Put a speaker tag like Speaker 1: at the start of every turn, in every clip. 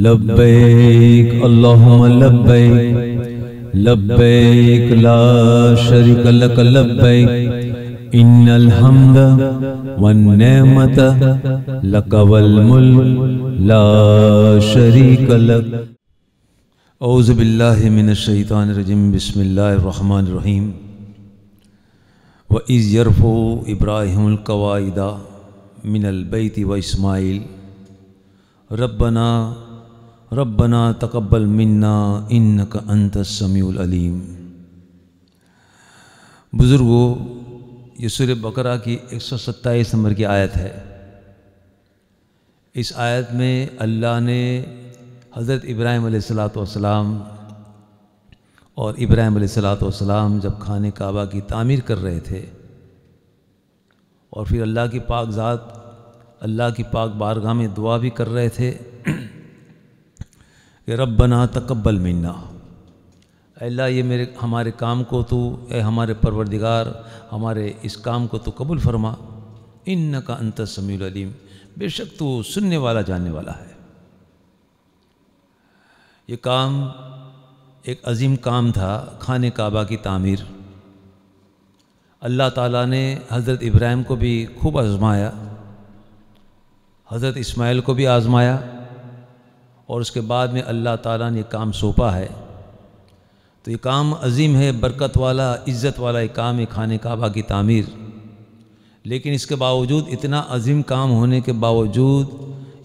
Speaker 1: लब्बैक अल्लाहुम्मा लब्बैक लब्बैक ला शरीक लक लब्बैक इन्नल हम्द वन नेमत लक वल मुल्क ला शरीक लक औज़ बिल्लाहि मिनश शैतानिर रजीम बिस्मिल्लाहिर रहमानिर रहीम व इज़ यरफु इब्राहिमुल कवाइदा मिनल बैति व इस्माइल रब्बना रब्बना तकबल मन्ना इन का अंत समीम बुज़ुर्गो ये सूर बकरा की एक सौ सत्ताईस नंबर की आयत है इस आयत में अल्लाह ने हज़रत इब्राहिम सलाम और इब्राहिम सलाम जब खाने काबा की तामीर कर रहे थे और फिर अल्लाह की पाक ज़ात अल्लाह की पाक बारगाह में दुआ भी कर रहे थे कि रब बना तकबल मन्ना अल्लाह ये मेरे हमारे काम को तो ए हमारे परवरदिगार हमारे इस काम को तो कबूल फरमा इन का अंत समीम बेशक तो सुनने वाला जानने वाला है ये काम एक अजीम काम था खान काबा की तामीर अल्लाह ताला ने हज़रत इब्राहिम को भी खूब आजमाया हज़रत इस्माइल को भी आजमाया और उसके बाद में अल्लाह ताला ने काम सौंपा है तो ये काम अजीम है बरकत वाला इज़्ज़त वाला एक काम है खाने काबा की तामीर लेकिन इसके बावजूद इतना अजीम काम होने के बावजूद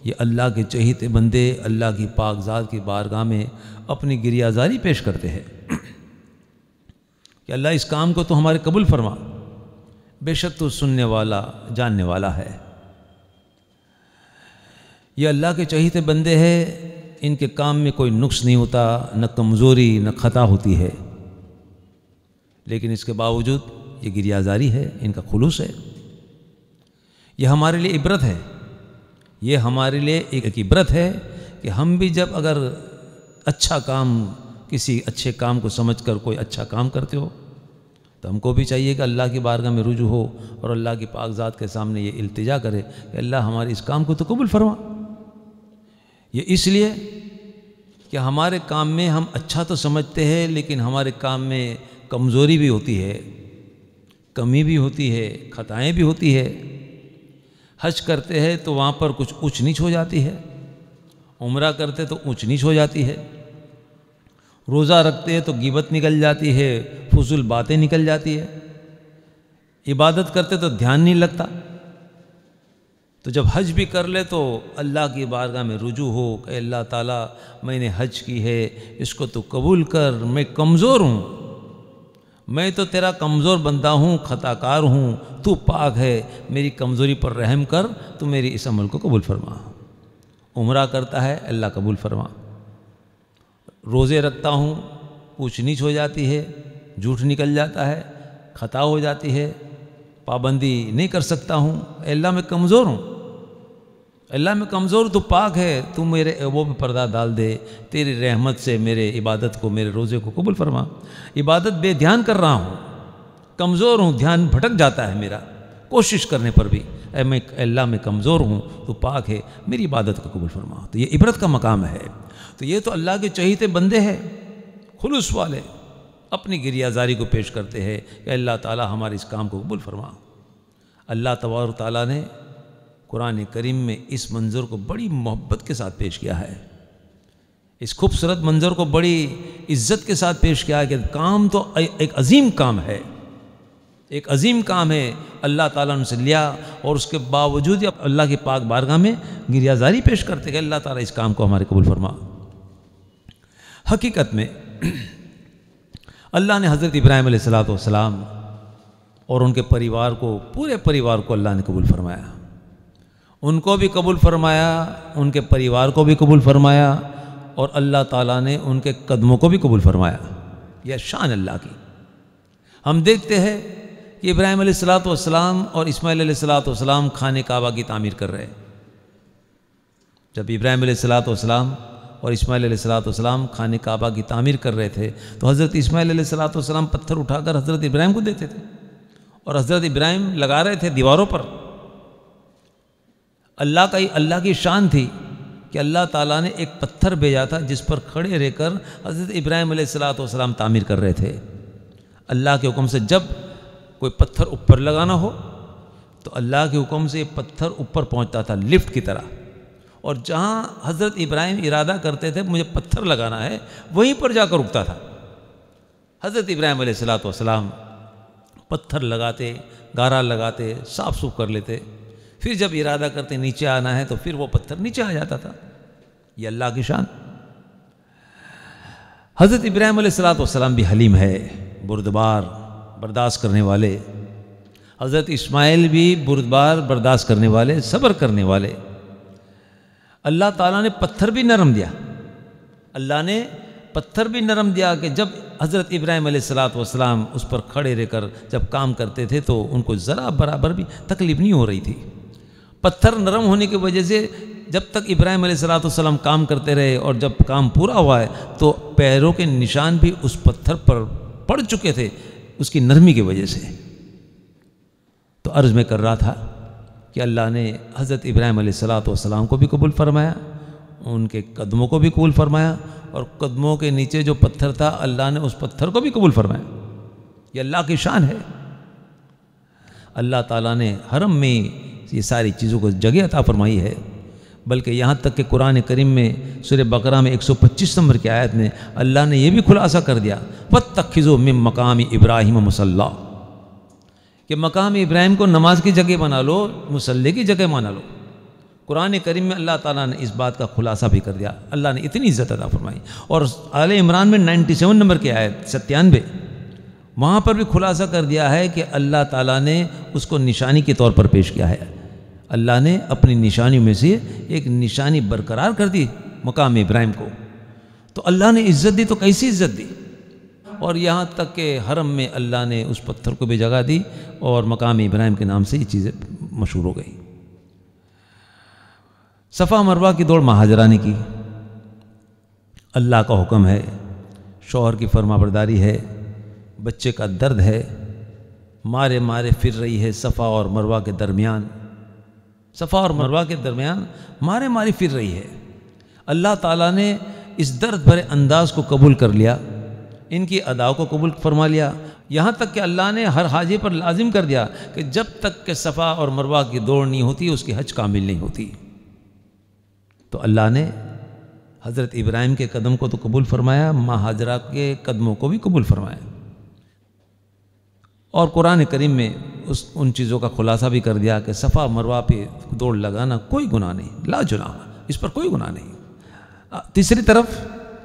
Speaker 1: ये अल्लाह के चहीते बंदे अल्लाह की पाकजात की बारगाह में अपनी गिरियाजारी पेश करते हैं कि अल्लाह इस काम को तो हमारे कबूल फरमा बेशक तो सुनने वाला जानने वाला है ये अल्लाह के चहीते बंदे हैं इनके काम में कोई नुक्स नहीं होता न कमज़ोरी न ख़ता होती है लेकिन इसके बावजूद ये गिरियाजारी है इनका खुलूस है ये हमारे लिए इबरत है ये हमारे लिए एक, एक इबरत है कि हम भी जब अगर अच्छा काम किसी अच्छे काम को समझ कर कोई अच्छा काम करते हो तो हमको भी चाहिए कि अल्लाह की बारगाह में रुजू हो और अल्लाह की पाकजात के सामने ये इल्तिजा करे कि अल्लाह हमारे इस काम को तो कबूल फरमा ये इसलिए कि हमारे काम में हम अच्छा तो समझते हैं लेकिन हमारे काम में कमज़ोरी भी होती है कमी भी होती है खताएं भी होती है हज करते हैं तो वहाँ पर कुछ ऊँच नीच हो जाती है उम्र करते तो ऊँच नीच हो जाती है रोज़ा रखते हैं तो गिबत निकल जाती है फजूल बातें निकल जाती है इबादत करते तो ध्यान नहीं लगता तो जब हज भी कर ले तो अल्लाह की बारगाह में रुजू हो कि अल्लाह ताला मैंने हज की है इसको तो कबूल कर मैं कमज़ोर हूँ मैं तो तेरा कमज़ोर बंदा हूँ ख़ताकार हूँ तू पाक है मेरी कमज़ोरी पर रहम कर तो मेरी इस अमल को कबूल फरमा उम्र करता है अल्लाह कबूल फरमा रोज़े रखता हूँ पूछ नीच हो जाती है झूठ निकल जाता है खता हो जाती है पाबंदी नहीं कर सकता हूँ अल्लाह में कमज़ोर हूँ अल्लाह में कमज़ोर तो पाक है तू मेरे वो पे पर्दा डाल दे तेरी रहमत से मेरे इबादत को मेरे रोज़े को कबूल फरमा इबादत बेध्यान कर रहा हूँ कमज़ोर हूँ ध्यान भटक जाता है मेरा कोशिश करने पर भी ए मैं अल्लाह में कमज़ोर हूँ तो पाक है मेरी इबादत को कबूल फरमा तो ये इबरत का मकाम है तो ये तो अल्लाह के चहीते बंदे हैं खुलूस वाले अपनी गिरियाजारी को पेश करते हैं कि अल्लाह ताला हमारे इस काम को कबूल फरमा अल्लाह तबार ताली ने कुरान करीम में इस मंज़र को बड़ी मोहब्बत के साथ पेश किया है इस खूबसूरत मंज़र को बड़ी इज्जत के साथ पेश किया है कि काम तो एक अजीम काम है एक अजीम काम है अल्लाह ताला ने उनसे लिया और उसके बावजूद अब अल्लाह के पाक बारगाह में गिरियाजारी पेश करते गए अल्लाह ताला इस काम को हमारे कबूल फरमा हकीकत में अल्लाह ने हज़रत इब्राहिम सलाम और उनके परिवार को पूरे परिवार को अल्लाह ने कबूल फरमाया उनको भी कबूल फरमाया उनके परिवार को भी कबूल फरमाया और अल्लाह ताला ने उनके कदमों को भी कबूल फरमाया यह शान अल्लाह की हम देखते हैं कि इब्राहिम सलाम और इसमाईल सलाम खान काबा की तामीर कर रहे हैं जब इब्राहिम सलाम और इसमाईल सलाम खान काबा की तामीर कर रहे थे तो हज़रत इसमाईल सलाम पत्थर उठाकर हज़रत इब्राहिम को देते थे और हज़रत इब्राहिम लगा रहे थे दीवारों पर अल्लाह का अल्लाह की शान थी कि अल्लाह ताला ने एक पत्थर भेजा था जिस पर खड़े रहकर हज़रत इब्राहिम सलाम तामीर कर रहे थे अल्लाह के हुक्म से जब कोई पत्थर ऊपर लगाना हो तो अल्लाह के हुक्म से पत्थर ऊपर पहुंचता था लिफ्ट की तरह और जहाँ हज़रत इब्राहिम इरादा करते थे मुझे पत्थर लगाना है वहीं पर जाकर रुकता था हज़रत इब्राहिम सलाम पत्थर लगाते गारा लगाते साफ सूफ कर लेते फिर जब इरादा करते नीचे आना है तो फिर वो पत्थर नीचे आ जाता था ये अल्लाह की शान हज़रत इब्राहिम सलाम भी हलीम है बुरदबार बर्दाश्त करने वाले हज़रत इस्माइल भी बुरदबार बर्दाश्त करने वाले सब्र करने वाले अल्लाह ताला ने पत्थर भी नरम दिया अल्लाह ने पत्थर भी नरम दिया कि जब हज़रत इब्राहिम सलाम उस पर खड़े रहकर जब काम करते थे तो उनको ज़रा बराबर भी तकलीफ नहीं हो रही थी पत्थर नरम होने की वजह से जब तक इब्राहिम सलाम काम करते रहे और जब काम पूरा हुआ है तो पैरों के निशान भी उस पत्थर पर पड़ चुके थे उसकी नरमी की वजह से तो अर्ज़ में कर रहा था कि अल्लाह ने हज़रत इब्राहिम सलाम को भी कबूल फरमाया उनके कदमों को भी कबूल फरमाया और कदमों के नीचे जो पत्थर था अल्लाह ने उस पत्थर को भी कबूल फरमाया ये अल्लाह की शान है अल्लाह ताला ने हरम में ये सारी चीज़ों को जगह अता फरमाई है बल्कि यहाँ तक कि कुरान करीम में सुर बकरा में 125 नंबर की आयत में अल्लाह ने यह भी खुलासा कर दिया व तखिज़ो में मकामी इब्राहिम मसल्ला कि मकाम इब्राहिम को नमाज की जगह बना लो मुसल्ले की जगह बना लो कुरान करीम में अल्लाह ताला ने इस बात का खुलासा भी कर दिया अल्लाह ने इतनी इज़्ज़त अदा फरमाई और आल इमरान में 97 नंबर के आए सत्यानवे वहाँ पर भी खुलासा कर दिया है कि अल्लाह ताला ने उसको निशानी के तौर पर पेश किया है अल्लाह ने अपनी निशानियों में से एक निशानी बरकरार कर दी मकाम इब्राहिम को तो अल्लाह ने इज़्ज़त दी तो कैसी इज़्ज़त दी और यहाँ तक के हरम में अल्लाह ने उस पत्थर को भी जगह दी और मकामी इब्राहिम के नाम से ये चीज़ें मशहूर हो गई सफ़ा मरवा की दौड़ महाजरा ने की अल्लाह का हुक्म है शोहर की फर्माबरदारी है बच्चे का दर्द है मारे मारे फिर रही है सफ़ा और मरवा के दरमियान सफ़ा और मरवा के दरमियान मारे मारे फिर रही है अल्लाह ताला ने इस दर्द भरे अंदाज को कबूल कर लिया इनकी अदाओं को कबूल फरमा लिया यहाँ तक कि अल्लाह ने हर हाजी पर लाजिम कर दिया कि जब तक के सफ़ा और मरवा की दौड़ नहीं होती उसकी हज कामिल नहीं होती तो अल्लाह ने हज़रत इब्राहिम के कदम को तो कबूल फरमाया माँ हाजरा के कदमों को भी कबूल फरमाया और कुरान करीम में उस उन चीज़ों का खुलासा भी कर दिया कि सफ़ा मरवा पे दौड़ लगाना कोई गुनाह नहीं लाजुना इस पर कोई गुनाह नहीं तीसरी तरफ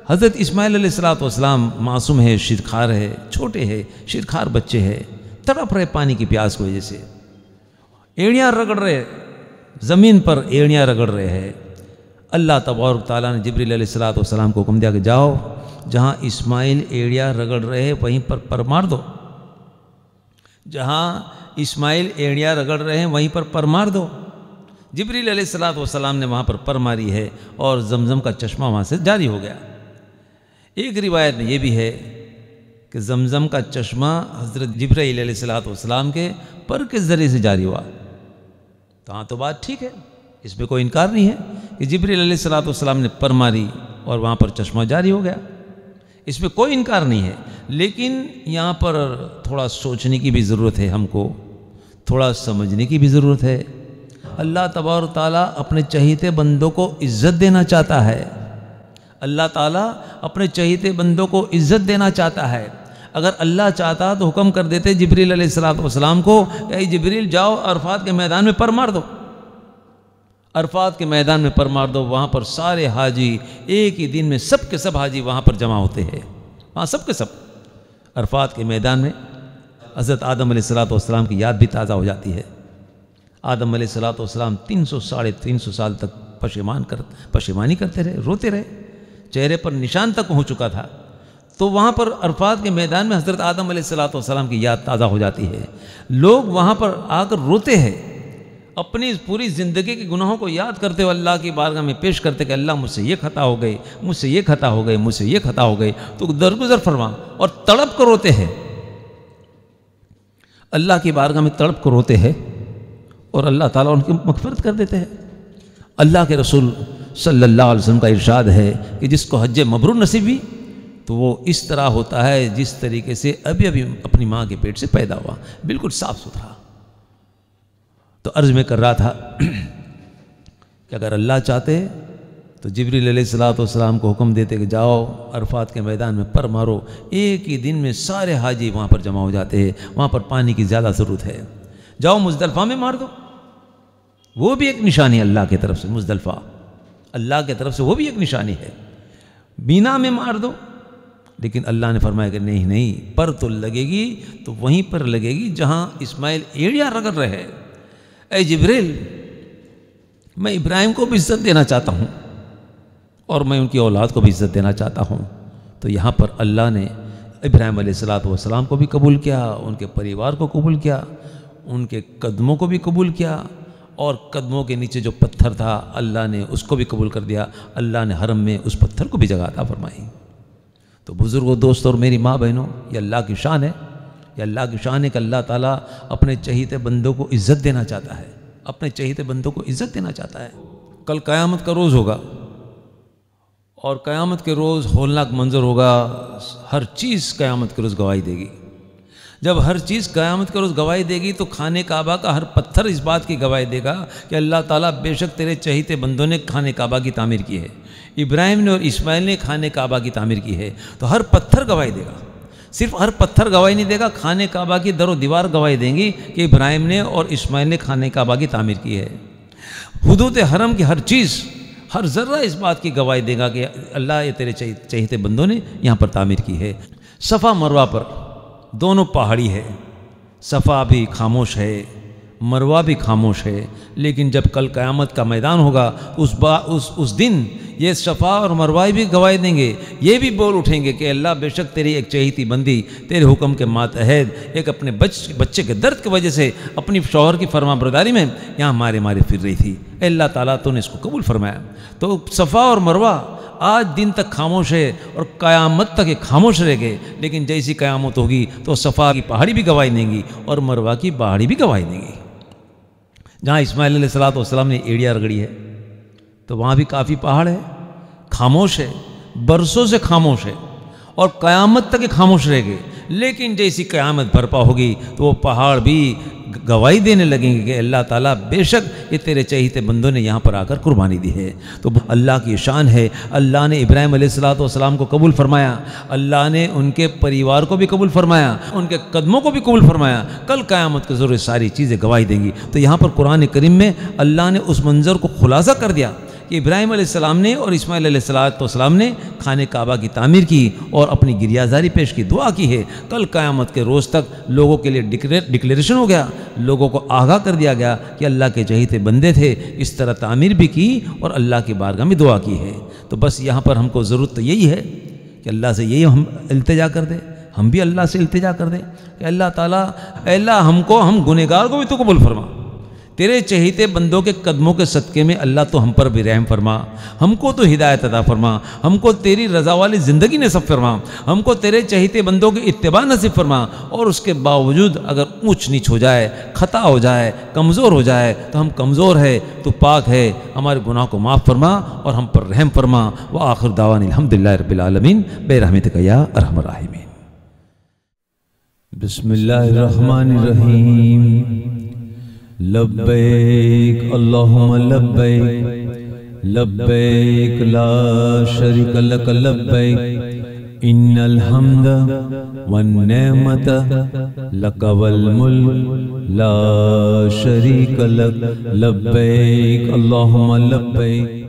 Speaker 1: हज़रत इसमाईल सलाम मासूम है शिरखार है छोटे है शिरखार बच्चे है तड़प रहे पानी की प्यास की वजह से एड़ियाँ रगड़ रहे ज़मीन पर एड़ियाँ रगड़ रहे हैं अल्लाह तबारक ताली ने जबरी सलाम को हुक्म दिया कि जाओ जहाँ इसमाइल एड़िया रगड़ रहे हैं वहीं पर पर मार दो जहाँ इसमाइल एड़िया रगड़ रहे हैं वहीं पर पर मार दो जबरील सलाम ने वहाँ पर पर मारी है और जमजम का चश्मा वहाँ से जारी हो गया एक रिवायत में ये भी है कि जमज़म का चश्मा हज़रत जब्राईल सलाम के पर के ज़रिए से जारी हुआ कहाँ तो, तो बात ठीक है इसमें कोई इनकार नहीं है कि जब्रील सलाम ने पर मारी और वहाँ पर चश्मा जारी हो गया इसमें कोई इनकार नहीं है लेकिन यहाँ पर थोड़ा सोचने की भी ज़रूरत है हमको थोड़ा समझने की भी ज़रूरत है अल्लाह तबार ताली अपने चहीते बंदों को इज़्ज़त देना चाहता है अल्लाह ताला अपने चहीते बंदों को इज़्ज़त देना चाहता है अगर अल्लाह चाहता तो हुक्म कर देते जबरील सलाम को कहीं जबरील जाओ अरफात के मैदान में पर मार दो अरफात के मैदान में पर मार दो वहाँ पर सारे हाजी एक ही दिन में सब के सब हाजी वहाँ पर जमा होते हैं वहाँ सब के सब अरफात के मैदान में हज़रत आदम सलाम की याद भी ताज़ा हो जाती है आदम सलाम तीन सौ साढ़े तीन सौ साल तक पशेमान कर पशेमानी करते रहे रोते रहे चेहरे पर निशान तक पहुँच चुका था तो वहाँ पर अरफात के मैदान में हज़रत आदम सलाम की याद ताज़ा हो जाती है लोग वहाँ पर आकर रोते हैं अपनी पूरी ज़िंदगी के गुनाहों को याद करते हुए अल्लाह की बारगाह में पेश करते कि अल्लाह मुझसे ये खता हो गई मुझसे ये खता हो गई मुझसे ये खता हो गई तो दरगुजर फरमा और तड़प कर रोते हैं अल्लाह की बारगाह में तड़प कर रोते हैं और अल्लाह ताला उनकी मफफरत कर देते हैं अल्लाह के रसूल सल्लल्लाहु अलैहि वसल्लम का इरशाद है कि जिसको हज मबरू नसीब हुई तो वो इस तरह होता है जिस तरीके से अभी अभी अपनी माँ के पेट से पैदा हुआ बिल्कुल साफ सुथरा तो अर्ज में कर रहा था कि अगर अल्लाह चाहते तो जबरी सलाम को हुक्म देते कि जाओ अरफात के मैदान में पर मारो एक ही दिन में सारे हाजी वहाँ पर जमा हो जाते हैं वहाँ पर पानी की ज़्यादा ज़रूरत है जाओ मुजदलफ़ा में मार दो वो भी एक निशानी अल्लाह की तरफ से मुजदलफ़ा अल्लाह की तरफ से वो भी एक निशानी है बीना में मार दो लेकिन अल्लाह ने फरमाया कि नहीं नहीं पर तो लगेगी तो वहीं पर लगेगी जहां इस्माइल एड़िया रगड़ रहे ऐ ए मैं इब्राहिम को भी इज्जत देना चाहता हूँ और मैं उनकी औलाद को भी इज्जत देना चाहता हूँ तो यहां पर अल्लाह ने इब्राहिम सलाम को भी कबूल किया उनके परिवार को कबूल किया उनके कदमों को भी कबूल किया और कदमों के नीचे जो पत्थर था अल्लाह ने उसको भी कबूल कर दिया अल्लाह ने हरम में उस पत्थर को भी जगह था फरमाई तो बुज़ुर्गों दोस्त और मेरी माँ बहनों ये अल्लाह की शान है ये अल्लाह की शान है कि अल्लाह ताला अपने चहीते बंदों को इज़्ज़त देना चाहता है अपने चहीते बंदों को इज़्ज़त देना चाहता है कल क़यामत का रोज़ होगा और क़यामत के रोज़ होलनाक मंजर होगा हर चीज़ क़यामत के रोज़ गवाही देगी जब हर चीज़ क़यामत के रोज़ गवाही देगी तो खाने काबा का हर पत्थर इस बात की गवाही देगा कि अल्लाह ताला बेशक तेरे चहीते बंदों ने खाने काबा की तामीर की है इब्राहिम ने और इस्माइल ने खाने काबा की तामीर की है तो हर पत्थर गवाही देगा सिर्फ हर पत्थर गवाही नहीं देगा खाने काबा की दर दीवार गवाही देंगी कि इब्राहिम ने और इस्माइल ने खाने काबा की तामीर की है हदूत हरम की हर चीज़ हर ज़र्रा इस बात की गवाही देगा कि अल्लाह ये तेरे चहीते बंदों ने यहाँ पर तामीर की है सफ़ा मरवा पर दोनों पहाड़ी है सफ़ा भी खामोश है मरवा भी खामोश है लेकिन जब कल क़यामत का मैदान होगा उस बा उस उस दिन ये सफा और मरवाई भी गवाही देंगे ये भी बोल उठेंगे कि अल्लाह बेशक तेरी एक चहेती बंदी तेरे हुक्म के मातहद एक अपने बच बच्चे के दर्द की वजह से अपनी शोहर की फरमा बरदारी में यहाँ मारे मारे फिर रही थी अल्लाह ताला तो ने इसको कबूल फरमाया तो सफ़ा और मरवा आज दिन तक खामोश है और क़यामत तक ये खामोश रह गए लेकिन जैसी क़यामत होगी तो सफ़ा की पहाड़ी भी गवाही देंगी और मरवा की पहाड़ी भी गवाही देंगी जहाँ इसमाईल सलातम ने एड़िया रगड़ी है तो वहाँ भी काफ़ी पहाड़ है खामोश है बरसों से खामोश है और क़यामत तक ये खामोश रह गए लेकिन जैसी क़यामत भरपा होगी तो वो पहाड़ भी गवाही देने लगेंगे कि अल्लाह ताला बेशक ये तेरे चहीते बंदों ने यहाँ पर आकर कुर्बानी दी है तो अल्लाह की शान है अल्लाह ने इब्राहिम सलाम को कबूल फरमाया अल्लाह ने उनके परिवार को भी कबूल फरमाया उनके कदमों को भी कबूल फरमाया कल क़्यामत के ज़रूर सारी चीज़ें गवाही देंगी तो यहाँ पर कुरान करीम में अल्लाह ने उस मंज़र को खुलासा कर दिया कि इब्राहिम आसमाम ने और इसमाइल तो सलाम ने खान काबा की तामीर की और अपनी गिरियाजारी पेश की दुआ की है कल क़्यामत के रोज़ तक लोगों के लिए डिक्लेरेशन हो गया लोगों को आगाह कर दिया गया कि अल्लाह के चहीते बंदे थे इस तरह तामीर भी की और अल्लाह की बारगाह में दुआ की है तो बस यहाँ पर हमको ज़रूरत तो यही है कि अल्लाह से यही हम अल्तजा कर दें हम भी अल्लाह से अल्तजा कर दें कि अल्लाह ताली अल्लाह हमको हम गुनहगार को भी तो कबुल फरमा तेरे चहीते बंदों के कदमों के सदक़े में अल्लाह तो हम पर भी रहम फरमा हमको तो हिदायत अदा फरमा हमको तेरी रजा वाली ज़िंदगी नसीब फरमा हमको तेरे चहीते बंदों के इतबा नसीब फरमा और उसके बावजूद अगर ऊँच नीच हो जाए ख़ता हो जाए कमज़ोर हो जाए तो हम कमज़ोर है तो पाक है हमारे गुनाह को माफ़ फरमा और हम पर रहम फरमा व आखिर दावान अलहमदिल्ला रबालमीन बेरहमत कया अरहमराहिमीन बसमिल्लर रहीम लब्बैक अल्लाहुम्मा लब्बैक लब्बैक ला शरीक लक लब्बैक इन्नल हमद वन नेमत लक वल मुल ला शरीक लक लब्बैक अल्लाहुम्मा लब्बैक